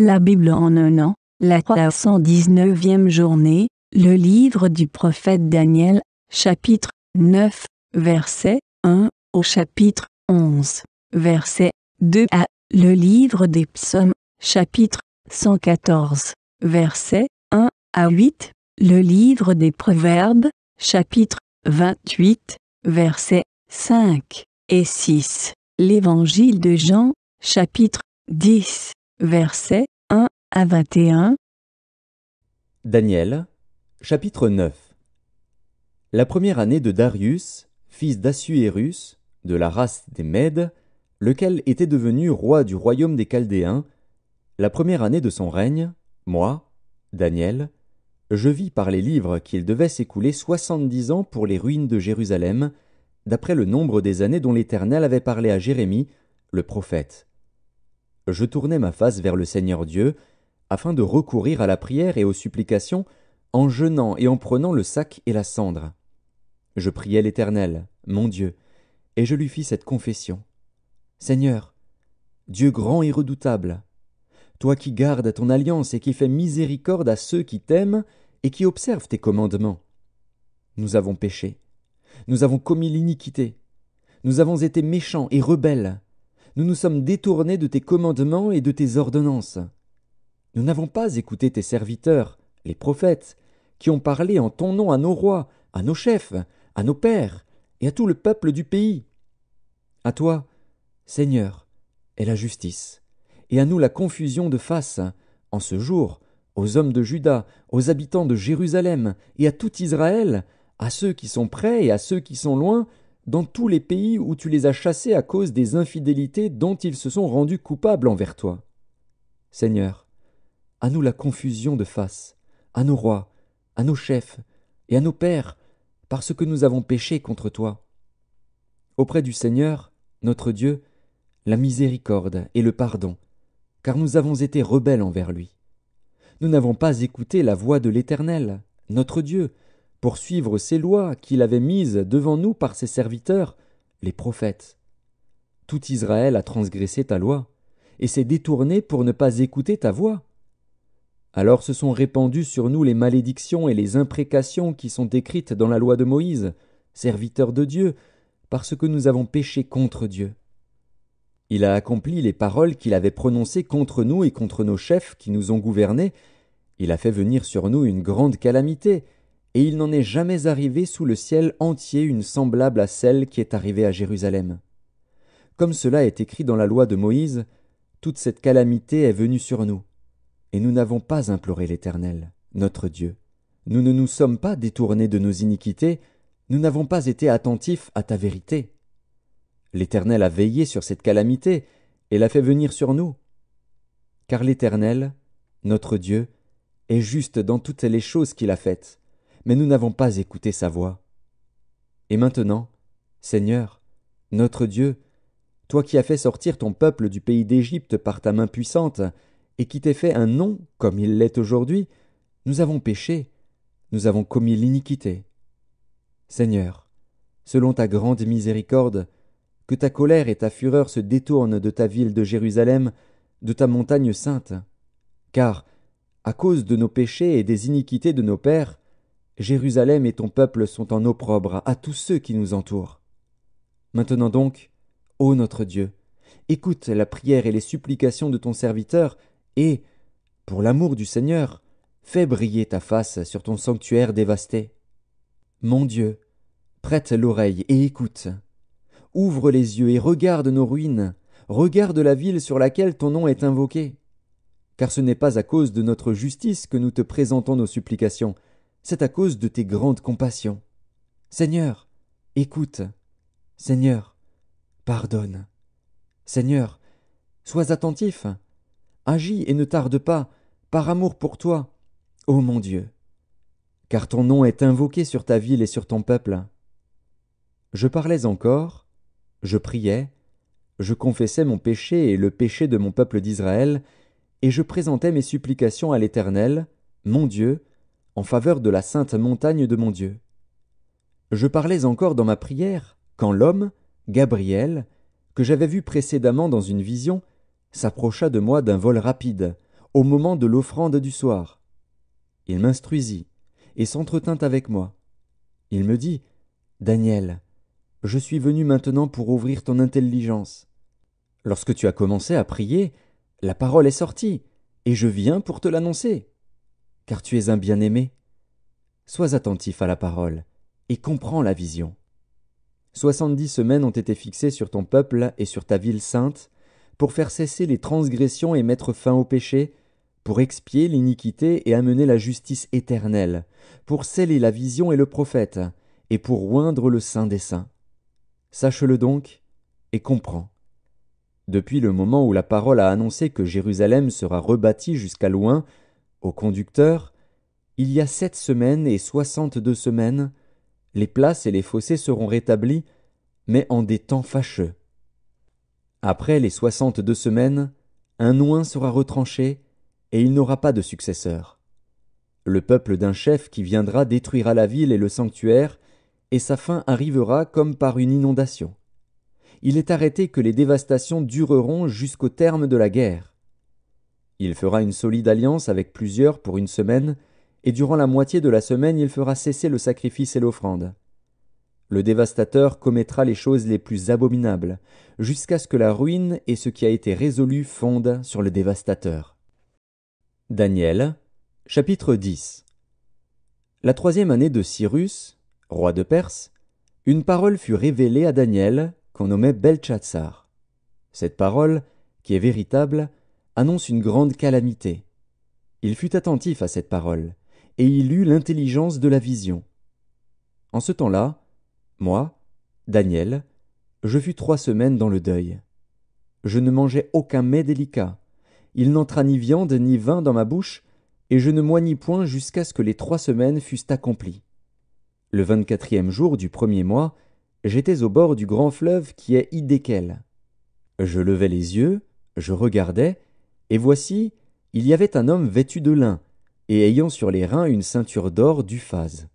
La Bible en un an, la 319e journée, le livre du prophète Daniel, chapitre 9, verset 1 au chapitre 11, verset 2 à le livre des psaumes, chapitre 114, verset 1 à 8, le livre des proverbes, chapitre 28, verset 5 et 6, l'évangile de Jean, chapitre 10 versets 1 à 21. Daniel, chapitre 9. La première année de Darius, fils d'Assuérus, de la race des Mèdes, lequel était devenu roi du royaume des Chaldéens, la première année de son règne, moi, Daniel, je vis par les livres qu'il devait s'écouler soixante-dix ans pour les ruines de Jérusalem, d'après le nombre des années dont l'Éternel avait parlé à Jérémie, le prophète je tournai ma face vers le Seigneur Dieu, afin de recourir à la prière et aux supplications, en jeûnant et en prenant le sac et la cendre. Je priai l'Éternel, mon Dieu, et je lui fis cette confession. Seigneur, Dieu grand et redoutable, toi qui gardes ton alliance et qui fais miséricorde à ceux qui t'aiment et qui observent tes commandements. Nous avons péché, nous avons commis l'iniquité, nous avons été méchants et rebelles, nous nous sommes détournés de tes commandements et de tes ordonnances. Nous n'avons pas écouté tes serviteurs, les prophètes, qui ont parlé en ton nom à nos rois, à nos chefs, à nos pères, et à tout le peuple du pays. À toi, Seigneur, est la justice, et à nous la confusion de face, en ce jour, aux hommes de Juda, aux habitants de Jérusalem, et à tout Israël, à ceux qui sont près et à ceux qui sont loin, dans tous les pays où tu les as chassés à cause des infidélités dont ils se sont rendus coupables envers toi. Seigneur, à nous la confusion de face, à nos rois, à nos chefs, et à nos pères, parce que nous avons péché contre toi. Auprès du Seigneur, notre Dieu, la miséricorde et le pardon, car nous avons été rebelles envers lui. Nous n'avons pas écouté la voix de l'Éternel, notre Dieu, pour suivre ces lois qu'il avait mises devant nous par ses serviteurs, les prophètes. Tout Israël a transgressé ta loi, et s'est détourné pour ne pas écouter ta voix. Alors se sont répandues sur nous les malédictions et les imprécations qui sont écrites dans la loi de Moïse, serviteur de Dieu, parce que nous avons péché contre Dieu. Il a accompli les paroles qu'il avait prononcées contre nous et contre nos chefs qui nous ont gouvernés. Il a fait venir sur nous une grande calamité, et il n'en est jamais arrivé sous le ciel entier une semblable à celle qui est arrivée à Jérusalem. Comme cela est écrit dans la loi de Moïse, toute cette calamité est venue sur nous, et nous n'avons pas imploré l'Éternel, notre Dieu. Nous ne nous sommes pas détournés de nos iniquités, nous n'avons pas été attentifs à ta vérité. L'Éternel a veillé sur cette calamité, et l'a fait venir sur nous. Car l'Éternel, notre Dieu, est juste dans toutes les choses qu'il a faites, mais nous n'avons pas écouté sa voix. Et maintenant, Seigneur, notre Dieu, toi qui as fait sortir ton peuple du pays d'Égypte par ta main puissante, et qui t'es fait un nom comme il l'est aujourd'hui, nous avons péché, nous avons commis l'iniquité. Seigneur, selon ta grande miséricorde, que ta colère et ta fureur se détournent de ta ville de Jérusalem, de ta montagne sainte. Car, à cause de nos péchés et des iniquités de nos pères, Jérusalem et ton peuple sont en opprobre à tous ceux qui nous entourent. Maintenant donc, ô notre Dieu, écoute la prière et les supplications de ton serviteur, et, pour l'amour du Seigneur, fais briller ta face sur ton sanctuaire dévasté. Mon Dieu, prête l'oreille et écoute. Ouvre les yeux et regarde nos ruines, regarde la ville sur laquelle ton nom est invoqué. Car ce n'est pas à cause de notre justice que nous te présentons nos supplications, c'est à cause de tes grandes compassions. Seigneur, écoute. Seigneur, pardonne. Seigneur, sois attentif. Agis et ne tarde pas, par amour pour toi, ô mon Dieu. Car ton nom est invoqué sur ta ville et sur ton peuple. Je parlais encore, je priais, je confessais mon péché et le péché de mon peuple d'Israël, et je présentais mes supplications à l'Éternel, mon Dieu, en faveur de la sainte montagne de mon Dieu. Je parlais encore dans ma prière, quand l'homme, Gabriel, que j'avais vu précédemment dans une vision, s'approcha de moi d'un vol rapide, au moment de l'offrande du soir. Il m'instruisit, et s'entretint avec moi. Il me dit. Daniel, je suis venu maintenant pour ouvrir ton intelligence. Lorsque tu as commencé à prier, la parole est sortie, et je viens pour te l'annoncer car tu es un bien-aimé. Sois attentif à la parole, et comprends la vision. Soixante-dix semaines ont été fixées sur ton peuple et sur ta ville sainte, pour faire cesser les transgressions et mettre fin au péché, pour expier l'iniquité et amener la justice éternelle, pour sceller la vision et le prophète, et pour oindre le saint des saints. Sache-le donc, et comprends. Depuis le moment où la parole a annoncé que Jérusalem sera rebâtie jusqu'à loin, au conducteur, il y a sept semaines et soixante-deux semaines, les places et les fossés seront rétablis, mais en des temps fâcheux. Après les soixante-deux semaines, un noin sera retranché, et il n'aura pas de successeur. Le peuple d'un chef qui viendra détruira la ville et le sanctuaire, et sa fin arrivera comme par une inondation. Il est arrêté que les dévastations dureront jusqu'au terme de la guerre. Il fera une solide alliance avec plusieurs pour une semaine, et durant la moitié de la semaine il fera cesser le sacrifice et l'offrande. Le dévastateur commettra les choses les plus abominables, jusqu'à ce que la ruine et ce qui a été résolu fondent sur le dévastateur. Daniel, chapitre 10 La troisième année de Cyrus, roi de Perse, une parole fut révélée à Daniel, qu'on nommait Beltchatsar. Cette parole, qui est véritable, annonce une grande calamité. Il fut attentif à cette parole, et il eut l'intelligence de la vision. En ce temps-là, moi, Daniel, je fus trois semaines dans le deuil. Je ne mangeais aucun mets délicat. Il n'entra ni viande ni vin dans ma bouche, et je ne moignis point jusqu'à ce que les trois semaines fussent accomplies. Le vingt-quatrième jour du premier mois, j'étais au bord du grand fleuve qui est Idékel. Je levai les yeux, je regardais, et voici, il y avait un homme vêtu de lin, et ayant sur les reins une ceinture d'or d'Uphase.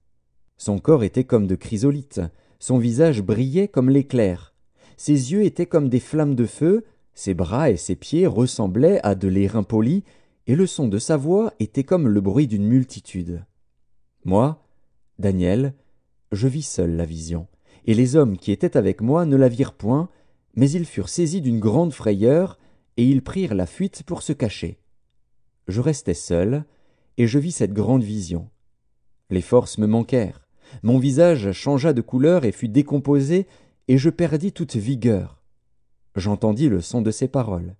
Son corps était comme de chrysolite, son visage brillait comme l'éclair, ses yeux étaient comme des flammes de feu, ses bras et ses pieds ressemblaient à de l'airain poli, et le son de sa voix était comme le bruit d'une multitude. Moi, Daniel, je vis seul la vision, et les hommes qui étaient avec moi ne la virent point, mais ils furent saisis d'une grande frayeur, et ils prirent la fuite pour se cacher. Je restai seul, et je vis cette grande vision. Les forces me manquèrent, mon visage changea de couleur et fut décomposé, et je perdis toute vigueur. J'entendis le son de ses paroles.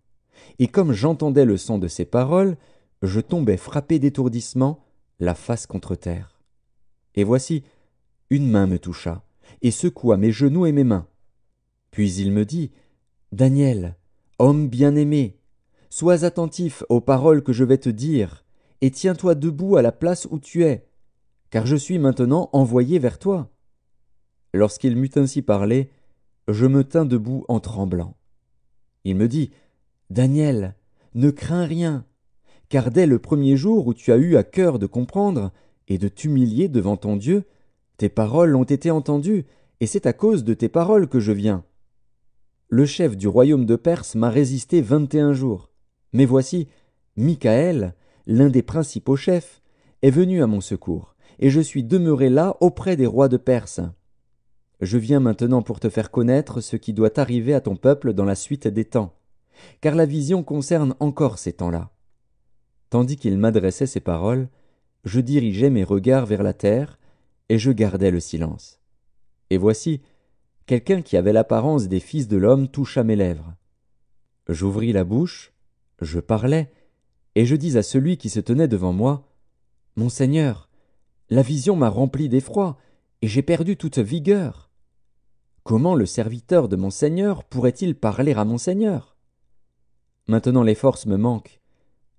Et comme j'entendais le son de ses paroles, je tombai frappé d'étourdissement, la face contre terre. Et voici, une main me toucha, et secoua mes genoux et mes mains. Puis il me dit. Daniel, Homme bien-aimé, sois attentif aux paroles que je vais te dire, et tiens-toi debout à la place où tu es, car je suis maintenant envoyé vers toi. Lorsqu'il m'eut ainsi parlé, je me tins debout en tremblant. Il me dit, Daniel, ne crains rien, car dès le premier jour où tu as eu à cœur de comprendre et de t'humilier devant ton Dieu, tes paroles ont été entendues, et c'est à cause de tes paroles que je viens le chef du royaume de Perse m'a résisté vingt-et-un jours. Mais voici, Michael, l'un des principaux chefs, est venu à mon secours, et je suis demeuré là auprès des rois de Perse. Je viens maintenant pour te faire connaître ce qui doit arriver à ton peuple dans la suite des temps, car la vision concerne encore ces temps-là. Tandis qu'il m'adressait ces paroles, je dirigeais mes regards vers la terre, et je gardais le silence. Et voici, quelqu'un qui avait l'apparence des fils de l'homme toucha mes lèvres. J'ouvris la bouche, je parlais, et je dis à celui qui se tenait devant moi. Monseigneur, la vision m'a rempli d'effroi, et j'ai perdu toute vigueur. Comment le serviteur de mon Seigneur pourrait-il parler à mon Seigneur Maintenant les forces me manquent,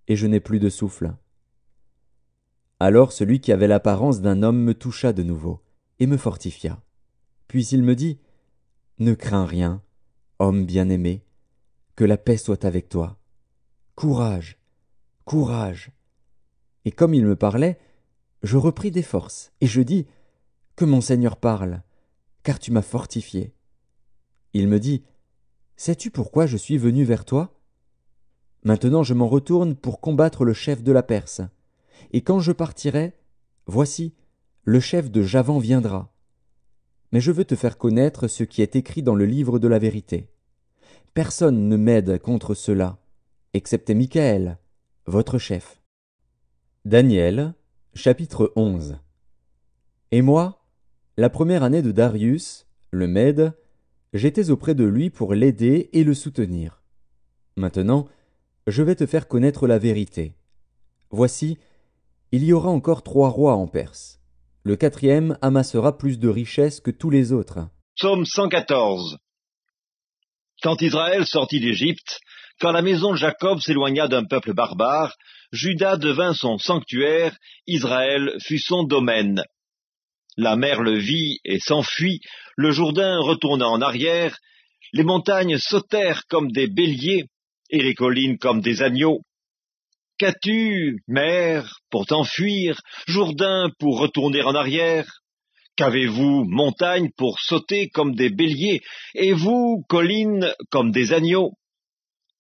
et je n'ai plus de souffle. Alors celui qui avait l'apparence d'un homme me toucha de nouveau, et me fortifia. Puis il me dit ne crains rien, homme bien-aimé, que la paix soit avec toi. Courage, courage. Et comme il me parlait, je repris des forces, et je dis Que mon Seigneur parle, car tu m'as fortifié. Il me dit Sais-tu pourquoi je suis venu vers toi Maintenant je m'en retourne pour combattre le chef de la Perse. Et quand je partirai, voici, le chef de Javan viendra mais je veux te faire connaître ce qui est écrit dans le livre de la vérité. Personne ne m'aide contre cela, excepté Michael, votre chef. Daniel, chapitre 11. Et moi, la première année de Darius, le Mède, j'étais auprès de lui pour l'aider et le soutenir. Maintenant, je vais te faire connaître la vérité. Voici, il y aura encore trois rois en Perse. Le quatrième amassera plus de richesses que tous les autres. Psaume 114 Quand Israël sortit d'Égypte, quand la maison de Jacob s'éloigna d'un peuple barbare, Judas devint son sanctuaire, Israël fut son domaine. La mer le vit et s'enfuit, le Jourdain retourna en arrière, les montagnes sautèrent comme des béliers, et les collines comme des agneaux. Qu'as-tu, mer, pour t'enfuir, Jourdain pour retourner en arrière Qu'avez-vous, montagne, pour sauter comme des béliers, et vous, colline, comme des agneaux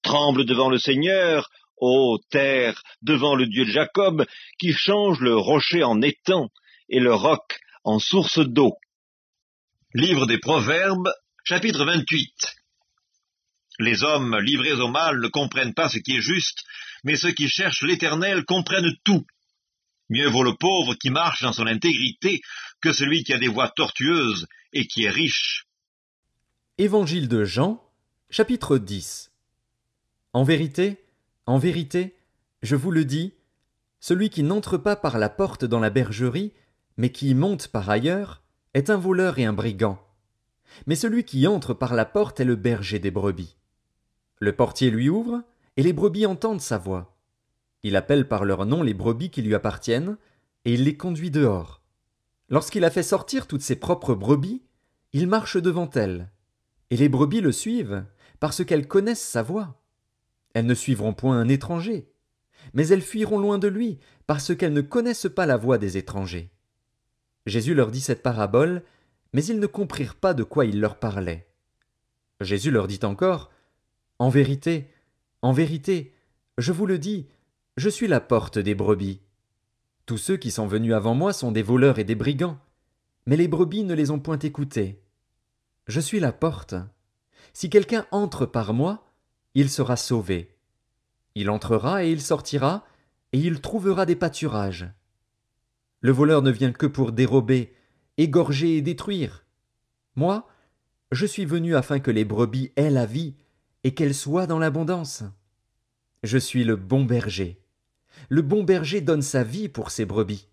Tremble devant le Seigneur, ô terre, devant le Dieu de Jacob, qui change le rocher en étang, et le roc en source d'eau. Livre des Proverbes, chapitre 28 Les hommes livrés au mal ne comprennent pas ce qui est juste, mais ceux qui cherchent l'Éternel comprennent tout. Mieux vaut le pauvre qui marche dans son intégrité que celui qui a des voies tortueuses et qui est riche. Évangile de Jean, chapitre 10 En vérité, en vérité, je vous le dis, celui qui n'entre pas par la porte dans la bergerie, mais qui y monte par ailleurs, est un voleur et un brigand. Mais celui qui entre par la porte est le berger des brebis. Le portier lui ouvre, et les brebis entendent sa voix. Il appelle par leur nom les brebis qui lui appartiennent, et il les conduit dehors. Lorsqu'il a fait sortir toutes ses propres brebis, il marche devant elles, et les brebis le suivent, parce qu'elles connaissent sa voix. Elles ne suivront point un étranger, mais elles fuiront loin de lui, parce qu'elles ne connaissent pas la voix des étrangers. Jésus leur dit cette parabole, mais ils ne comprirent pas de quoi il leur parlait. Jésus leur dit encore, En vérité, en vérité, je vous le dis, je suis la porte des brebis. Tous ceux qui sont venus avant moi sont des voleurs et des brigands, mais les brebis ne les ont point écoutés. Je suis la porte. Si quelqu'un entre par moi, il sera sauvé. Il entrera et il sortira, et il trouvera des pâturages. Le voleur ne vient que pour dérober, égorger et détruire. Moi, je suis venu afin que les brebis aient la vie et qu'elle soit dans l'abondance. Je suis le bon berger. Le bon berger donne sa vie pour ses brebis.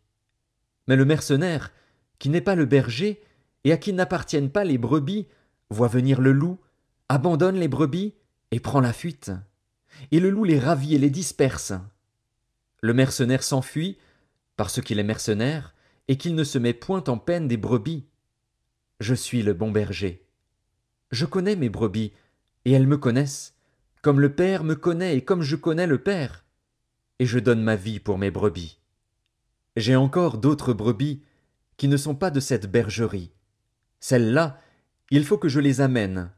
Mais le mercenaire, qui n'est pas le berger, et à qui n'appartiennent pas les brebis, voit venir le loup, abandonne les brebis, et prend la fuite. Et le loup les ravit et les disperse. Le mercenaire s'enfuit, parce qu'il est mercenaire, et qu'il ne se met point en peine des brebis. Je suis le bon berger. Je connais mes brebis, et elles me connaissent, comme le Père me connaît et comme je connais le Père. Et je donne ma vie pour mes brebis. J'ai encore d'autres brebis qui ne sont pas de cette bergerie. Celles-là, il faut que je les amène.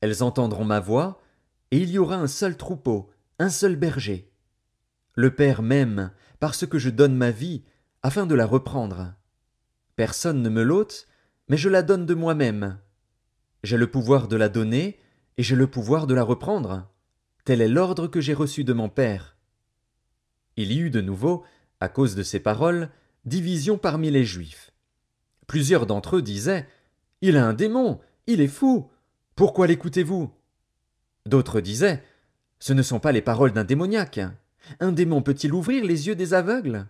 Elles entendront ma voix, et il y aura un seul troupeau, un seul berger. Le Père m'aime, parce que je donne ma vie, afin de la reprendre. Personne ne me l'ôte, mais je la donne de moi-même. J'ai le pouvoir de la donner, et j'ai le pouvoir de la reprendre. Tel est l'ordre que j'ai reçu de mon Père. Il y eut de nouveau, à cause de ces paroles, division parmi les Juifs. Plusieurs d'entre eux disaient Il a un démon, il est fou, pourquoi l'écoutez-vous D'autres disaient Ce ne sont pas les paroles d'un démoniaque. Un démon peut-il ouvrir les yeux des aveugles